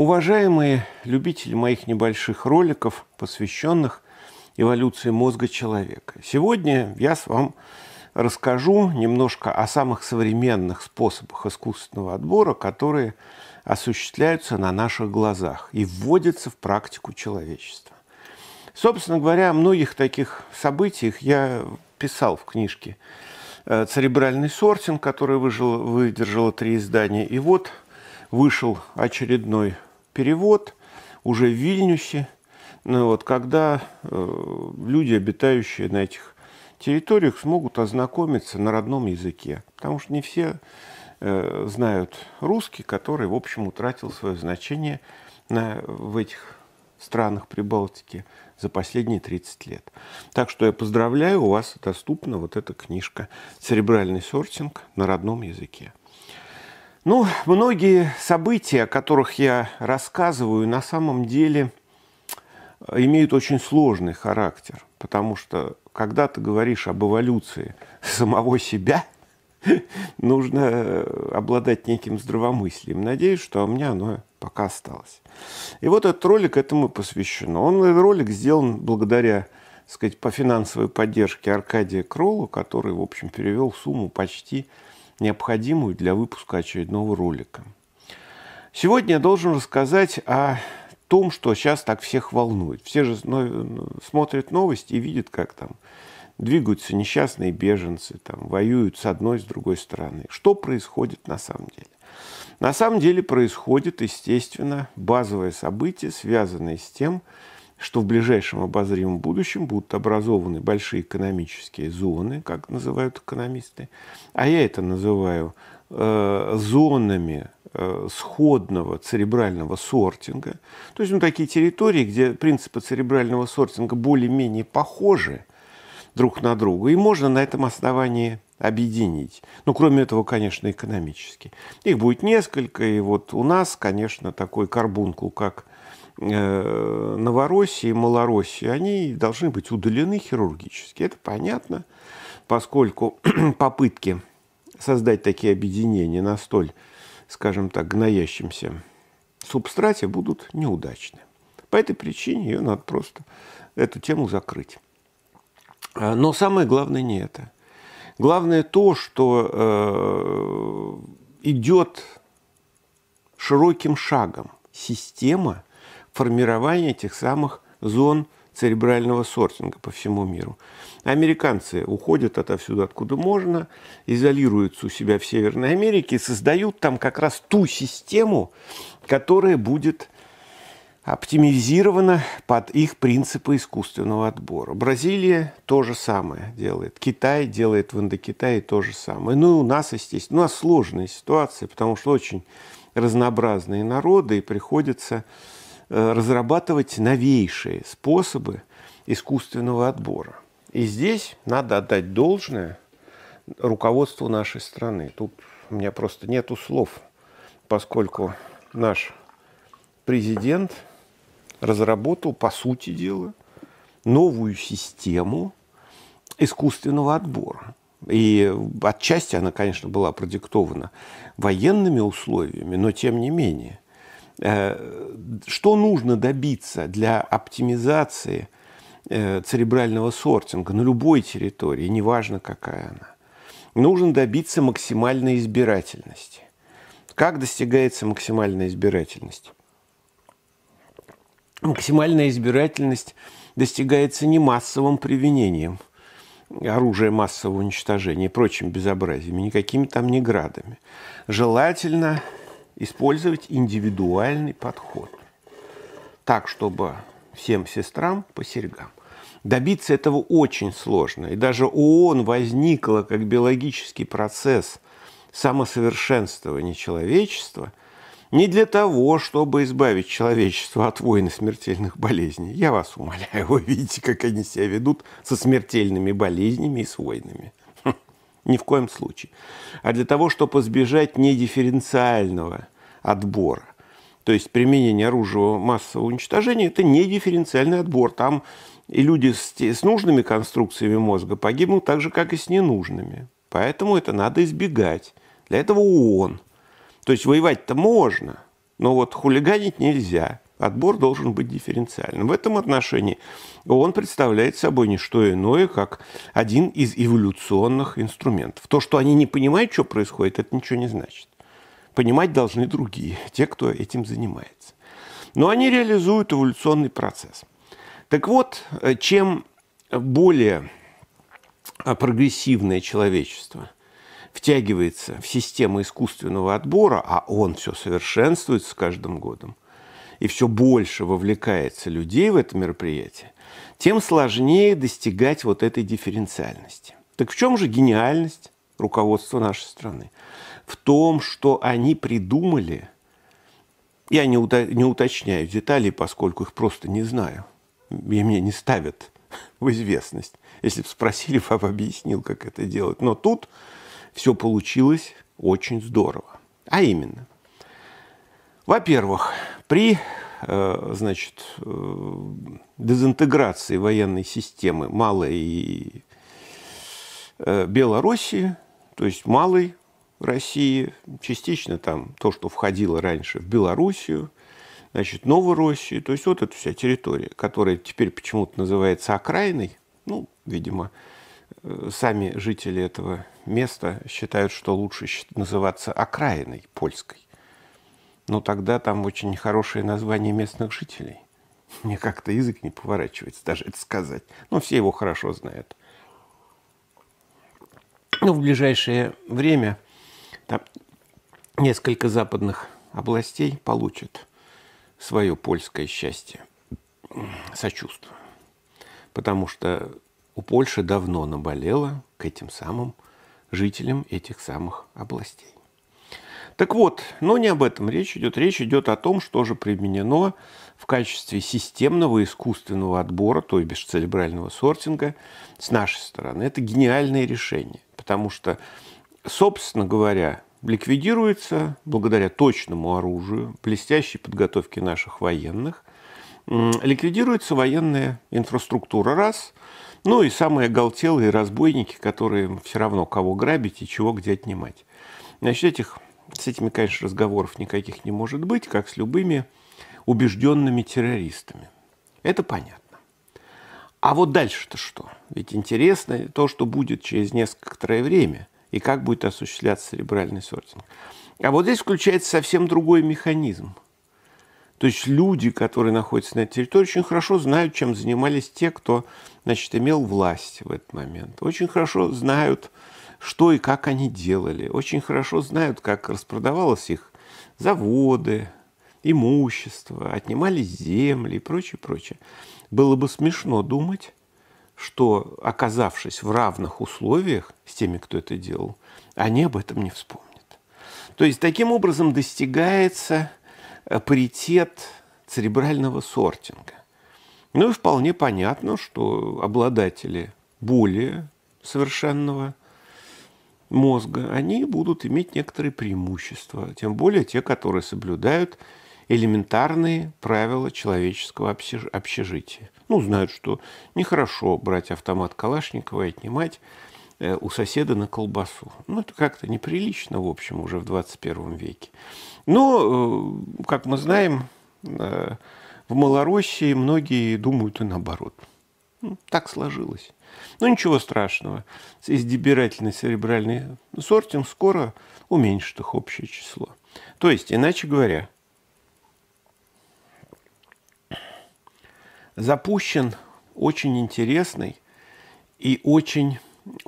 Уважаемые любители моих небольших роликов, посвященных эволюции мозга человека, сегодня я с вам расскажу немножко о самых современных способах искусственного отбора, которые осуществляются на наших глазах и вводятся в практику человечества. Собственно говоря, о многих таких событиях я писал в книжке э, «Церебральный сортинг», который выжил, выдержало три издания. И вот вышел очередной перевод уже в Вильнюсе, ну, вот, когда э, люди, обитающие на этих территориях, смогут ознакомиться на родном языке. Потому что не все э, знают русский, который, в общем, утратил свое значение на, в этих странах Прибалтики за последние 30 лет. Так что я поздравляю, у вас доступна вот эта книжка «Церебральный сортинг на родном языке». Ну, многие события, о которых я рассказываю, на самом деле э, имеют очень сложный характер, потому что когда ты говоришь об эволюции самого себя, нужно э, обладать неким здравомыслием. Надеюсь, что у меня оно пока осталось. И вот этот ролик этому посвящен. Он, этот ролик сделан благодаря сказать, по финансовой поддержке Аркадия Кролу, который, в общем, перевел сумму почти необходимую для выпуска очередного ролика. Сегодня я должен рассказать о том, что сейчас так всех волнует. Все же смотрят новости и видят, как там двигаются несчастные беженцы, там, воюют с одной, с другой стороны. Что происходит на самом деле? На самом деле происходит, естественно, базовое событие, связанное с тем, что что в ближайшем обозримом будущем будут образованы большие экономические зоны, как называют экономисты, а я это называю э, зонами э, сходного церебрального сортинга, то есть ну, такие территории, где принципы церебрального сортинга более-менее похожи друг на друга, и можно на этом основании объединить. Ну, кроме этого, конечно, экономически. Их будет несколько, и вот у нас, конечно, такой карбункул, как Э, Новороссии и Малороссии, они должны быть удалены хирургически. Это понятно, поскольку попытки создать такие объединения на столь, скажем так, гноящемся субстрате будут неудачны. По этой причине ее надо просто эту тему закрыть. А, но самое главное не это. Главное то, что э, идет широким шагом система – формирования этих самых зон церебрального сортинга по всему миру. Американцы уходят отовсюду, откуда можно, изолируются у себя в Северной Америке и создают там как раз ту систему, которая будет оптимизирована под их принципы искусственного отбора. Бразилия то же самое делает. Китай делает в Индокитае то же самое. Ну и у нас, естественно, у нас сложная ситуация, потому что очень разнообразные народы, и приходится Э, разрабатывать новейшие способы искусственного отбора. И здесь надо отдать должное руководству нашей страны. Тут у меня просто нету слов, поскольку наш президент разработал, по сути дела, новую систему искусственного отбора. И отчасти она, конечно, была продиктована военными условиями, но тем не менее – Э, что нужно добиться для оптимизации э, церебрального сортинга на любой территории, неважно какая она? Нужно добиться максимальной избирательности. Как достигается максимальная избирательность? Максимальная избирательность достигается не массовым привинением – оружие массового уничтожения и прочим безобразием, никакими там не градами. Желательно использовать индивидуальный подход. Так, чтобы всем сестрам по серьгам. Добиться этого очень сложно. И даже ООН возникла как биологический процесс самосовершенствования человечества не для того, чтобы избавить человечество от войн и смертельных болезней. Я вас умоляю, вы видите, как они себя ведут со смертельными болезнями и с войнами. Ни в коем случае. А для того, чтобы избежать недифференциального отбора, то есть применение оружия массового уничтожения, это не дифференциальный отбор. Там и люди с, с нужными конструкциями мозга погибнут так же, как и с ненужными. Поэтому это надо избегать. Для этого ООН. То есть воевать-то можно, но вот хулиганить нельзя отбор должен быть дифференциальным. В этом отношении он представляет собой не что иное, как один из эволюционных инструментов. То, что они не понимают, что происходит, это ничего не значит. Понимать должны другие, те, кто этим занимается. Но они реализуют эволюционный процесс. Так вот, э, чем более э, прогрессивное человечество – втягивается в систему искусственного отбора, а он все совершенствуется с каждым годом, и все больше вовлекается людей в это мероприятие, тем сложнее достигать вот этой дифференциальности. Так в чем же гениальность руководства нашей страны? В том, что они придумали, я не, не уточняю деталей, поскольку их просто не знаю, и меня не ставят в известность. Если бы спросили, я бы объяснил, как это делать. Но тут все получилось очень здорово. А именно – во-первых, при э, значит, э, дезинтеграции военной системы малой э, Белоруссии, то есть малой России, частично там то, что входило раньше в Белоруссию, значит, новой России, то есть вот эта вся территория, которая теперь почему-то называется окраиной, ну, видимо, сами жители этого места считают, что лучше называться окраиной польской но тогда там очень хорошее название местных жителей. Мне как-то язык не поворачивается даже это сказать. Но ну, все его хорошо знают. Но ну, в ближайшее время там несколько западных областей получат свое польское счастье. Сочувствую. Потому что у Польши давно наболело к этим самым жителям этих самых областей. Так вот, но не об этом речь идет. Речь идет о том, что же применено в качестве системного искусственного отбора, то есть церебрального сортинга, с нашей стороны. Это гениальное решение, потому что, собственно говоря, ликвидируется благодаря точному оружию, блестящей подготовке наших военных, ликвидируется военная инфраструктура раз, ну и самые оголтелые разбойники, которые все равно кого грабить и чего где отнимать. Значит, этих с этими, конечно, разговоров никаких не может быть, как с любыми убежденными террористами. Это понятно. А вот дальше-то что? Ведь интересно то, что будет через некоторое время и как будет осуществляться церебральный сортинг. А вот здесь включается совсем другой механизм. То есть люди, которые находятся на этой территории, очень хорошо знают, чем занимались те, кто значит, имел власть в этот момент. Очень хорошо знают, что и как они делали. Очень хорошо знают, как распродавалось их заводы, имущество, отнимали земли и прочее, прочее. Было бы смешно думать, что, оказавшись в равных условиях с теми, кто это делал, они об этом не вспомнят. То есть таким образом достигается э, паритет церебрального сортинга. Ну и вполне понятно, что обладатели более совершенного мозга, они будут иметь некоторые преимущества, тем более те, которые соблюдают элементарные правила человеческого общежития. Ну, знают, что нехорошо брать автомат Калашникова и отнимать э, у соседа на колбасу. Ну, это как-то неприлично, в общем, уже в 21 веке. Но, э, как мы знаем, э, в Малороссии многие думают и наоборот. Ну, так сложилось. Но ну, ничего страшного. Из дебирательный церебральный сортинг скоро уменьшит их общее число. То есть, иначе говоря, запущен очень интересный и очень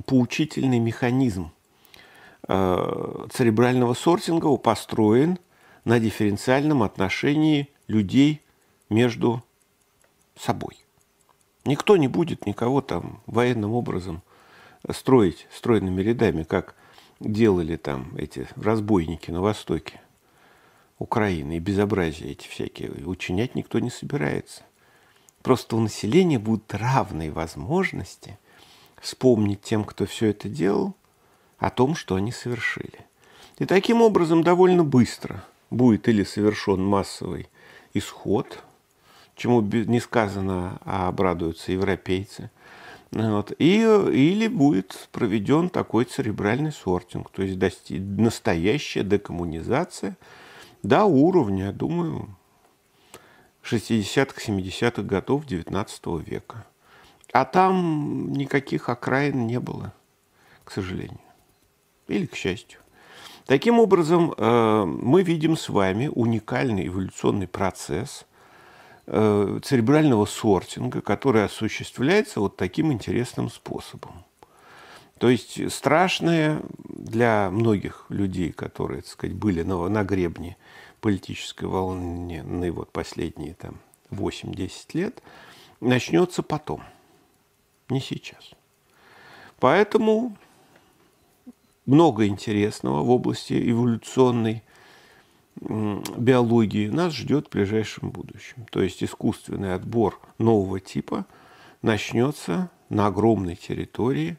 поучительный механизм э, церебрального сортинга построен на дифференциальном отношении людей между собой. Никто не будет никого там военным образом строить стройными рядами, как делали там эти разбойники на Востоке Украины и безобразия эти всякие. Учинять никто не собирается. Просто у населения будут равные возможности вспомнить тем, кто все это делал, о том, что они совершили. И таким образом довольно быстро будет или совершен массовый исход – чему не сказано, а обрадуются европейцы. Вот. И, или будет проведен такой церебральный сортинг, то есть дости, настоящая декоммунизация до уровня, думаю, 60-70-х годов XIX века. А там никаких окраин не было, к сожалению. Или к счастью. Таким образом, э, мы видим с вами уникальный эволюционный процесс – Э, церебрального сортинга, который осуществляется вот таким интересным способом. То есть страшное для многих людей, которые, так сказать, были на, на гребне политической волны на ну вот последние там 8-10 лет, начнется потом, не сейчас. Поэтому много интересного в области эволюционной биологии нас ждет в ближайшем будущем. То есть искусственный отбор нового типа начнется на огромной территории,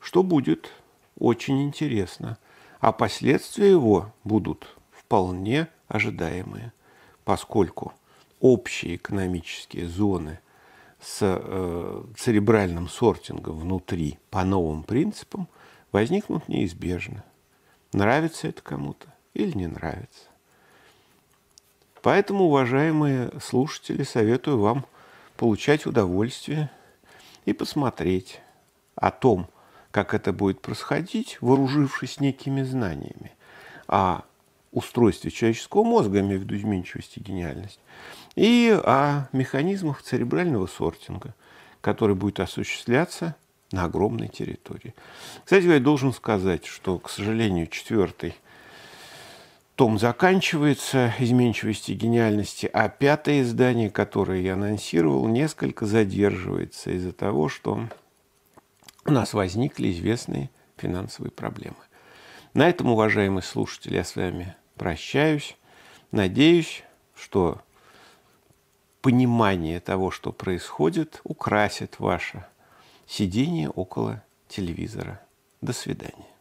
что будет очень интересно. А последствия его будут вполне ожидаемые, поскольку общие экономические зоны с э, церебральным сортингом внутри по новым принципам возникнут неизбежно. Нравится это кому-то или не нравится. Поэтому, уважаемые слушатели, советую вам получать удовольствие и посмотреть о том, как это будет происходить, вооружившись некими знаниями о устройстве человеческого мозга, имею в виду изменчивость и гениальность, и о механизмах церебрального сортинга, который будет осуществляться на огромной территории. Кстати, я должен сказать, что, к сожалению, четвертый – том заканчивается «Изменчивости и гениальности», а пятое издание, которое я анонсировал, несколько задерживается из-за того, что у нас возникли известные финансовые проблемы. На этом, уважаемые слушатели, я с вами прощаюсь. Надеюсь, что понимание того, что происходит, украсит ваше сидение около телевизора. До свидания.